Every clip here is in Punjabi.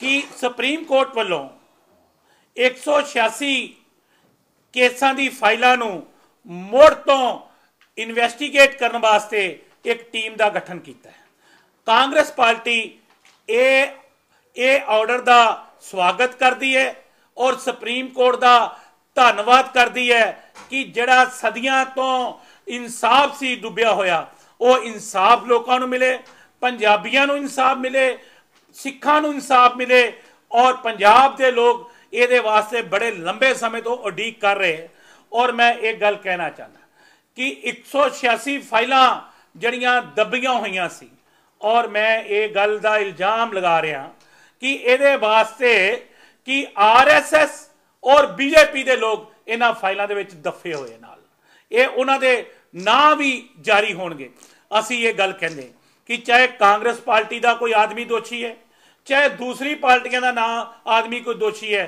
ਕਿ ਸੁਪਰੀਮ ਕੋਰਟ ਵੱਲੋਂ 186 ਕੇਸਾਂ ਦੀ ਫਾਈਲਾਂ ਨੂੰ ਮੋੜ ਤੋਂ ਇਨਵੈਸਟੀਗੇਟ ਕਰਨ ਵਾਸਤੇ ਇੱਕ ਟੀਮ ਦਾ ਗਠਨ ਕੀਤਾ ਹੈ ਕਾਂਗਰਸ ਪਾਰਟੀ ਇਹ ਇਹ ਆਰਡਰ ਦਾ ਸਵਾਗਤ ਕਰਦੀ ਹੈ ਔਰ ਸੁਪਰੀਮ ਕੋਰਟ ਦਾ ਧੰਨਵਾਦ ਕਰਦੀ ਹੈ ਕਿ ਜਿਹੜਾ ਸਦੀਆਂ ਤੋਂ ਇਨਸਾਫ ਸੀ ਡੁੱਬਿਆ ਹੋਇਆ ਉਹ ਇਨਸਾਫ ਲੋਕਾਂ ਨੂੰ ਮਿਲੇ ਪੰਜਾਬੀਆਂ ਨੂੰ ਇਨਸਾਫ ਮਿਲੇ ਸਿੱਖਾਂ ਨੂੰ ਇਨਸਾਫ ਮਿਲੇ ਔਰ ਪੰਜਾਬ ਦੇ ਲੋਕ ਇਹਦੇ ਵਾਸਤੇ ਬੜੇ ਲੰਬੇ ਸਮੇਂ ਤੋਂ ਉਡੀਕ ਕਰ ਰਹੇ ਔਰ ਮੈਂ ਇੱਕ ਗੱਲ ਕਹਿਣਾ ਚਾਹੁੰਦਾ ਕਿ 186 ਫਾਈਲਾਂ ਜਿਹੜੀਆਂ ਦੱਬੀਆਂ ਹੋਈਆਂ ਸੀ ਔਰ ਮੈਂ ਇਹ ਗੱਲ ਦਾ ਇਲਜ਼ਾਮ ਲਗਾ ਰਿਹਾ ਕਿ ਇਹਦੇ ਵਾਸਤੇ ਕਿ ਆਰਐਸਐਸ ਔਰ ਬੀਜੇਪੀ ਦੇ ਲੋਕ ਇਹਨਾਂ ਫਾਈਲਾਂ ਦੇ ਵਿੱਚ ਦੱਫੇ ਹੋਏ ਨਾਲ ਇਹ ਉਹਨਾਂ ਦੇ ਨਾਂ ਵੀ ਜਾਰੀ ਹੋਣਗੇ ਅਸੀਂ ਇਹ ਗੱਲ ਕਹਿੰਦੇ ਕਿ ਚਾਹੇ ਕਾਂਗਰਸ ਪਾਰਟੀ ਦਾ ਕੋਈ ਆਦਮੀ ਦੋਸ਼ੀ ਹੈ ਚਾਹੇ ਦੂਸਰੀ ਪਾਰਟੀਆਂ ਦਾ ਨਾਂ ਆਦਮੀ ਕੋਈ ਦੋਸ਼ੀ ਹੈ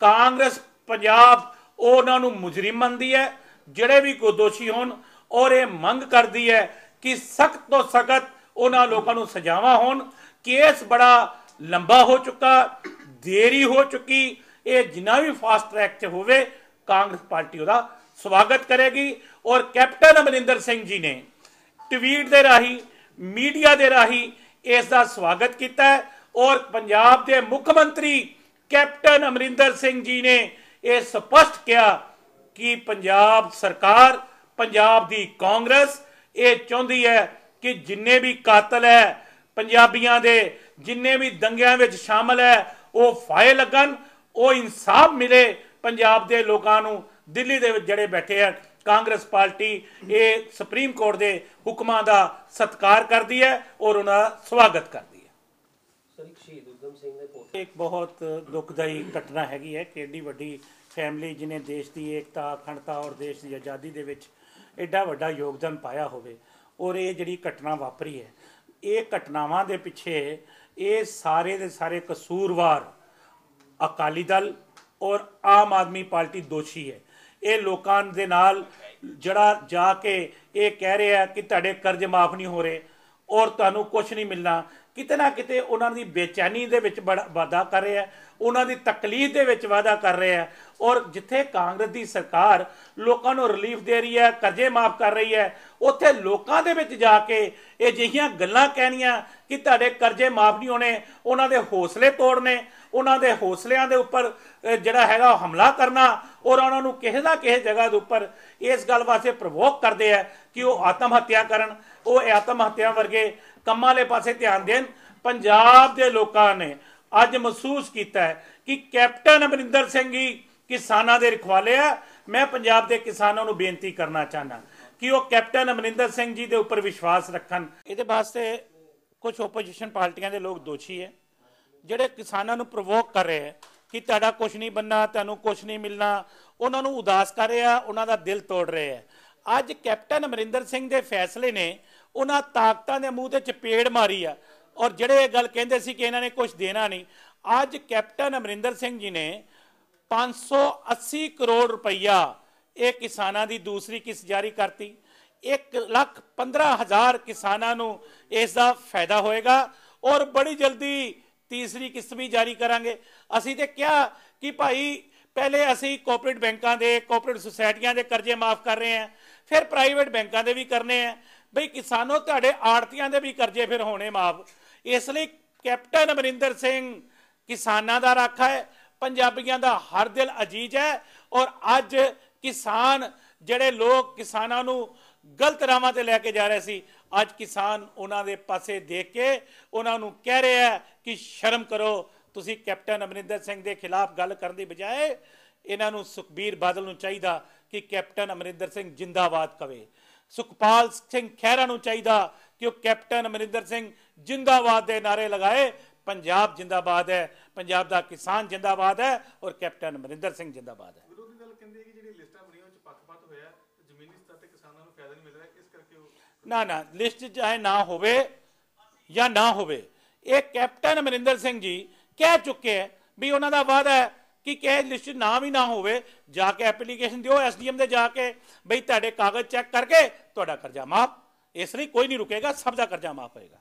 ਕਾਂਗਰਸ ਪੰਜਾਬ ਉਹਨਾਂ ਨੂੰ ਮੁਜਰਮ ਮੰਨਦੀ ਹੈ ਜਿਹੜੇ ਵੀ ਕੋ ਦੋਸ਼ੀ ਹੋਣ ਔਰ ਇਹ ਮੰਗ ਕਰਦੀ ਹੈ ਕਿ ਸਖਤ ਤੋਂ ਸਖਤ ਉਹਨਾਂ ਲੋਕਾਂ ਨੂੰ ਸਜ਼ਾਵਾਂ ਹੋਣ ਕੇਸ ਬੜਾ ਲੰਬਾ ਹੋ ਚੁੱਕਾ ਦੇਰੀ ਹੋ ਚੁੱਕੀ ਇਹ ਜਿੰਨਾ ਵੀ ਫਾਸਟ ਟਰੈਕ 'ਚ ਹੋਵੇ ਕਾਂਗਰਸ ਪਾਰਟੀ ਉਹਦਾ ਸਵਾਗਤ ਕਰੇਗੀ ਔਰ ਕੈਪਟਨ ਅਮਰਿੰਦਰ ਸਿੰਘ ਜੀ ਨੇ ਟਵੀਟ ਦੇ ਰਾਹੀਂ ਮੀਡੀਆ ਦੇ ਰਾਹੀਂ ਇਸ ਦਾ ਸਵਾਗਤ ਕੀਤਾ ਹੈ ਔਰ ਪੰਜਾਬ ਦੇ ਮੁੱਖ ਮੰਤਰੀ ਕੈਪਟਨ ਅਮਰਿੰਦਰ ਸਿੰਘ ਜੀ ਨੇ ਇਹ ਸਪਸ਼ਟ ਕਿਹਾ ਕਿ ਪੰਜਾਬ ਸਰਕਾਰ ਪੰਜਾਬ ਦੀ ਕਾਂਗਰਸ ਇਹ ਚਾਹੁੰਦੀ ਹੈ ਕਿ ਜਿੰਨੇ ਵੀ ਕਾਤਲ ਹੈ ਪੰਜਾਬੀਆਂ ਦੇ ਜਿੰਨੇ ਵੀ ਦੰਗਿਆਂ ਵਿੱਚ ਸ਼ਾਮਲ ਹੈ ਉਹ ਫਾਇਲ ਲੱਗਣ ਉਹ ਇਨਸਾਫ ਮਿਲੇ ਪੰਜਾਬ ਦੇ ਲੋਕਾਂ ਨੂੰ ਦਿੱਲੀ ਦੇ ਵਿੱਚ ਜਿਹੜੇ ਬੈਠੇ ਆ ਕਾਂਗਰਸ ਪਾਰਟੀ ਇਹ ਸੁਪਰੀਮ ਕੋਰਟ ਦੇ ਹੁਕਮਾਂ ਦਾ ਸਤਿਕਾਰ ਕਰਦੀ ਹੈ ਔਰ ਉਹਨਾਂ ਦਾ ਸਵਾਗਤ ਕਰਦੀ ਇੱਕ ਸਿੰਘ ਦੇ ਇੱਕ ਬਹੁਤ ਦੁਖਦਾਈ ਘਟਨਾ ਹੈਗੀ ਹੈ ਕਿ ਐਡੀ ਵੱਡੀ ਫੈਮਿਲੀ ਜਿਨੇ ਦੇਸ਼ ਦੀ ਏਕਤਾ ਅਖੰਡਤਾ ਔਰ ਦੇਸ਼ ਦੀ ਆਜ਼ਾਦੀ ਦੇ ਵਿੱਚ ਐਡਾ ਵੱਡਾ ਯੋਗਦਾਨ ਪਾਇਆ ਹੋਵੇ ਔਰ ਇਹ ਜਿਹੜੀ ਘਟਨਾ ਵਾਪਰੀ ਹੈ ਇਹ ਘਟਨਾਵਾਂ ਦੇ ਪਿੱਛੇ ਇਹ ਸਾਰੇ ਦੇ ਸਾਰੇ ਕਸੂਰਵਾਰ ਅਕਾਲੀ ਦਲ ਔਰ ਆਮ ਆਦਮੀ ਪਾਰਟੀ ਦੋਸ਼ੀ ਹੈ ਇਹ ਲੋਕਾਂ ਦੇ ਨਾਲ ਜਿਹੜਾ ਜਾ ਕੇ ਇਹ ਕਹਿ ਰਿਹਾ ਕਿ ਤੁਹਾਡੇ ਕਰਜ਼ ਮਾਫ ਨਹੀਂ ਹੋ ਰਹੇ ਔਰ ਤੁਹਾਨੂੰ ਕੁਝ ਨਹੀਂ ਮਿਲਣਾ ਕਿਤੇ ਨਾ ਕਿਤੇ ਉਹਨਾਂ ਦੀ ਬੇਚੈਨੀ ਦੇ ਵਿੱਚ ਬੜਾ ਕਰ ਰਿਹਾ ਉਹਨਾਂ ਦੀ ਤਕਲੀਫ ਦੇ ਵਿੱਚ ਵਾਦਾ ਕਰ ਰਿਹਾ ਹੈ ਔਰ ਜਿੱਥੇ ਕਾਂਗਰਸ ਦੀ ਸਰਕਾਰ ਲੋਕਾਂ ਨੂੰ ਰਿਲੀਫ ਦੇ ਰਹੀ ਹੈ ਕਰਜ਼ੇ ਮਾਫ ਕਰ ਰਹੀ ਹੈ ਉੱਥੇ ਲੋਕਾਂ ਦੇ ਵਿੱਚ ਜਾ ਕੇ ਇਹ ਜਿਹੀਆਂ ਗੱਲਾਂ ਕਹਿਣੀਆਂ ਕਿ ਤੁਹਾਡੇ ਕਰਜ਼ੇ ਮਾਫ ਨਹੀਂ ਹੋਣੇ ਉਹਨਾਂ ਦੇ ਹੌਸਲੇ ਤੋੜਨੇ ਉਹਨਾਂ ਦੇ ਹੌਸਲਿਆਂ ਦੇ ਉੱਪਰ ਜਿਹੜਾ ਹੈਗਾ ਹਮਲਾ ਕਰਨਾ ਔਰ ਉਹਨਾਂ ਨੂੰ ਕਿਸੇ ਨਾ ਕਿਸੇ ਜਗ੍ਹਾ ਦੇ ਉੱਪਰ ਇਸ ਗੱਲ ਵਾਸਤੇ ਪ੍ਰਵੋਕ ਕਰਦੇ ਆ ਕਿ ਉਹ ਆਤਮ ਹੱਤਿਆ ਕਰਨ ਉਹ ਆਤਮ ਹੱਤਿਆ ਵਰਗੇ ਕੰਮਾਂ ਵਾਲੇ ਪਾਸੇ ਧਿਆਨ ਦੇਣ ਪੰਜਾਬ ਦੇ ਲੋਕਾਂ ਨੇ ਅੱਜ ਮਹਿਸੂਸ ਕੀਤਾ ਹੈ ਕਿ ਕੈਪਟਨ ਅਮਰਿੰਦਰ ਸਿੰਘ ਹੀ ਕਿਸਾਨਾਂ ਦੇ ਰਖਵਾਲੇ ਆ ਮੈਂ ਪੰਜਾਬ ਦੇ ਕਿਸਾਨਾਂ ਨੂੰ ਬੇਨਤੀ ਕਰਨਾ ਚਾਹਨਾ ਕਿ ਉਹ ਕੈਪਟਨ ਅਮਰਿੰਦਰ ਸਿੰਘ ਜੀ ਦੇ ਉੱਪਰ ਵਿਸ਼ਵਾਸ ਰੱਖਣ ਇਹਦੇ ਵਾਸਤੇ ਕੁਝ ਆਪੋਜੀਸ਼ਨ ਪਾਰਟੀਆਂ ਦੇ ਲੋਕ ਦੋਸ਼ੀ ਹੈ ਜਿਹੜੇ ਕਿਸਾਨਾਂ ਨੂੰ ਪ੍ਰੋਵੋਕ ਕਰ ਰਹੇ ਹੈ ਕਿ ਤੁਹਾਡਾ ਕੁਝ ਨਹੀਂ ਬੰਨਾ ਤੁਹਾਨੂੰ ਕੁਝ ਨਹੀਂ ਮਿਲਣਾ ਉਹਨਾਂ ਨੂੰ ਉਦਾਸ ਕਰ ਰਿਹਾ ਉਹਨਾਂ ਦਾ ਦਿਲ ਤੋੜ ਰਿਹਾ ਹੈ ਅੱਜ ਕੈਪਟਨ ਅਮਰਿੰਦਰ ਸਿੰਘ ਦੇ ਫੈਸਲੇ ਨੇ ਉਹਨਾਂ ਤਾਕਤਾਂ ਦੇ ਮੂੰਹ ਤੇ ਚਪੇੜ ਮਾਰੀ ਆ ਔਰ ਜਿਹੜੇ ਇਹ ਗੱਲ ਕਹਿੰਦੇ ਸੀ ਕਿ ਇਹਨਾਂ ਨੇ ਕੁਝ ਦੇਣਾ ਨਹੀਂ ਅੱਜ ਕੈਪਟਨ ਅਮਰਿੰਦਰ ਸਿੰਘ ਜੀ ਨੇ 580 ਕਰੋੜ ਰੁਪਈਆ ਇਹ ਕਿਸਾਨਾਂ ਦੀ ਦੂਸਰੀ ਕਿਸ ਜਾਰੀ ਕਰਤੀ 1 ਲੱਖ ਹਜ਼ਾਰ ਕਿਸਾਨਾਂ ਨੂੰ ਇਸ ਦਾ ਫਾਇਦਾ ਹੋਏਗਾ ਔਰ ਬੜੀ ਜਲਦੀ ਤੀਸਰੀ ਕਿਸ਼ਤ ਵੀ ਜਾਰੀ ਕਰਾਂਗੇ ਅਸੀਂ ਤੇ ਕਿਹਾ ਕਿ ਭਾਈ ਪਹਿਲੇ ਅਸੀਂ ਕੋਆਪਰੇਟ ਬੈਂਕਾਂ ਦੇ ਕੋਆਪਰੇਟ ਸੁਸਾਇਟੀਆਂ ਦੇ ਕਰਜ਼ੇ ਮਾਫ ਕਰ ਰਹੇ ਹਾਂ ਫਿਰ ਪ੍ਰਾਈਵੇਟ ਬੈਂਕਾਂ ਦੇ ਵੀ ਕਰਨੇ ਆ ਬਈ ਕਿਸਾਨੋ ਤੁਹਾਡੇ ਆੜਤੀਆਂ ਦੇ ਵੀ ਕਰਜ਼ੇ ਫਿਰ ਹੋਣੇ ਮਾਫ ਇਸ ਲਈ ਕੈਪਟਨ ਅਮਰਿੰਦਰ ਸਿੰਘ ਕਿਸਾਨਾਂ ਦਾ ਰਾਖਾ ਹੈ ਪੰਜਾਬੀਆਂ ਦਾ ਹਰ ਦਿਲ ਅਜੀਜ਼ ਹੈ ਔਰ ਅੱਜ ਕਿਸਾਨ ਜਿਹੜੇ ਲੋਕ ਕਿਸਾਨਾਂ ਨੂੰ ਗਲਤ ਰਾਵਾਂ ਤੇ ਲੈ ਕੇ ਜਾ ਰਹੇ ਸੀ ਅੱਜ ਕਿਸਾਨ ਉਹਨਾਂ ਦੇ ਪਾਸੇ ਦੇਖ ਕੇ ਉਹਨਾਂ ਨੂੰ ਕਹਿ ਰਿਹਾ ਕਿ ਸ਼ਰਮ ਕਰੋ ਤੁਸੀਂ ਕੈਪਟਨ ਅਮਰਿੰਦਰ ਸਿੰਘ ਦੇ ਖਿਲਾਫ ਗੱਲ ਕਰਨ ਦੀ ਬਜਾਏ ਇਹਨਾਂ ਨੂੰ ਸੁਖਬੀਰ ਬਾਦਲ ਨੂੰ ਚਾਹੀਦਾ ਕਿ ਕੈਪਟਨ ਅਮਰਿੰਦਰ ਸਿੰਘ ਜਿੰਦਾਬਾਦ ਕਵੇ ਸੁਖਪਾਲ ਸਿੰਘ ਖਹਿਰਾ ਨੂੰ ਚਾਹੀਦਾ ਕਿ ਉਹ ਕੈਪਟਨ ਅਮਰਿੰਦਰ ਸਿੰਘ ਜਿੰਦਾਬਾਦ ਦੇ ਨਾਰੇ ਲਗਾਏ ਪੰਜਾਬ ਜਿੰਦਾਬਾਦ ਹੈ ਪੰਜਾਬ ਦਾ ਕਿਸਾਨ ਜਿੰਦਾਬਾਦ ਹੈ ਔਰ ਕੈਪਟਨ ਅਮਰਿੰਦਰ ਸਿੰਘ ਜਿੰਦਾਬਾਦ ਹੈ ਵਿਰੋਧੀ ਦਲ ਕਹਿੰਦੇ ਕਿ ਜਿਹੜੀ ਲਿਸਟਾਂ ਬਣੀਆਂ ਉਹ ਚ ਪੱਖਪਾਤ ਹੋਇਆ ਜ਼ਮੀਨੀ ਸਤਰ ਤੇ ਕਿਸਾਨਾਂ ਨੂੰ ਫਾਇਦਾ ਨਹੀਂ ਮਿਲ ਰਿਹਾ ਇਸ ਕਰਕੇ ਉਹ ਨਾ ਨਾ ਲਿਸਟ ਚਾਹੇ ਨਾ ਹੋਵੇ ਜਾਂ ਨਾ ਹੋਵੇ ਇਹ ਕੈਪਟਨ ਅਮਰਿੰਦਰ ਸਿੰਘ ਜੀ ਕਹਿ ਚੁੱਕੇ ਵੀ ਉਹਨਾਂ ਦਾ ਵਾਅਦਾ ਹੈ ਕਿ ਕਿਸੇ ਲਿਸਟ ਨਾ ਵੀ ਨਾ ਹੋਵੇ ਜਾ ਕੇ ਐਪਲੀਕੇਸ਼ਨ ਦਿਓ ਐਸਡੀਐਮ ਦੇ ਜਾ ਕੇ ਬਈ ਤੁਹਾਡੇ ਕਾਗਜ਼ ਚੈੱਕ ਕਰਕੇ ਤੁਹਾਡਾ ਕਰਜ਼ਾ ਮਾਫ ਇਸ ਲਈ ਕੋਈ ਨਹੀਂ ਰੁਕੇਗਾ ਸਭ ਦਾ ਕਰਜ਼ਾ ਮਾਫ ਹੋਏਗਾ